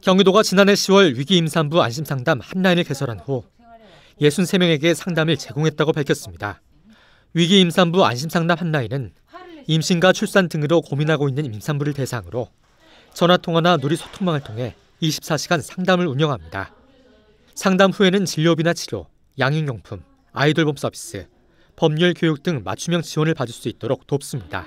경기도가 지난해 10월 위기 임산부 안심 상담 한라인을 개설한 후 63명에게 상담을 제공했다고 밝혔습니다. 위기 임산부 안심 상담 핫라인은 임신과 출산 등으로 고민하고 있는 임산부를 대상으로 전화 통화나 놀이 소통망을 통해 24시간 상담을 운영합니다. 상담 후에는 진료비나 치료, 양육용품, 아이돌봄 서비스, 법률 교육 등 맞춤형 지원을 받을 수 있도록 돕습니다.